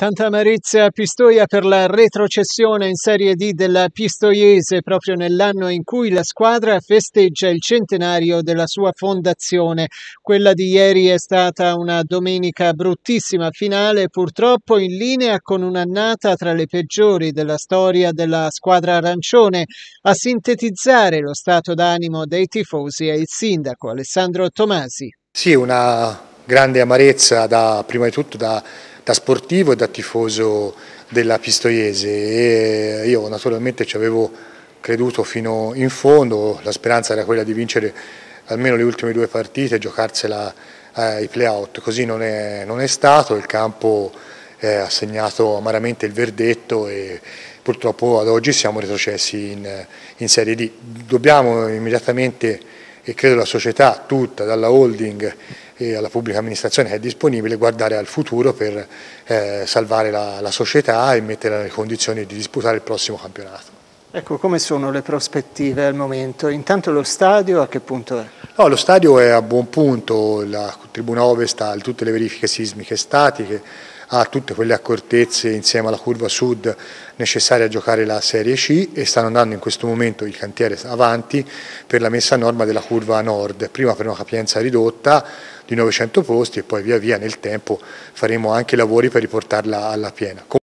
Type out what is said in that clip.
Tanta amarezza a Pistoia per la retrocessione in Serie D della Pistoiese proprio nell'anno in cui la squadra festeggia il centenario della sua fondazione. Quella di ieri è stata una domenica bruttissima finale, purtroppo in linea con un'annata tra le peggiori della storia della squadra arancione. A sintetizzare lo stato d'animo dei tifosi è il sindaco Alessandro Tomasi. Sì, una grande amarezza da, prima di tutto da da sportivo e da tifoso della Pistoiese e io naturalmente ci avevo creduto fino in fondo, la speranza era quella di vincere almeno le ultime due partite e giocarsela ai play-out, così non è, non è stato, il campo eh, ha segnato amaramente il verdetto e purtroppo ad oggi siamo retrocessi in, in Serie D. Dobbiamo immediatamente e credo la società tutta, dalla holding e alla pubblica amministrazione che è disponibile guardare al futuro per eh, salvare la, la società e metterla nelle condizioni di disputare il prossimo campionato. Ecco, come sono le prospettive al momento? Intanto lo stadio a che punto è? No, lo stadio è a buon punto, la Tribuna Ovest ha tutte le verifiche sismiche statiche, ha tutte quelle accortezze insieme alla curva sud necessarie a giocare la Serie C e stanno andando in questo momento il cantiere avanti per la messa a norma della curva nord, prima per una capienza ridotta di 900 posti e poi via via nel tempo faremo anche lavori per riportarla alla piena.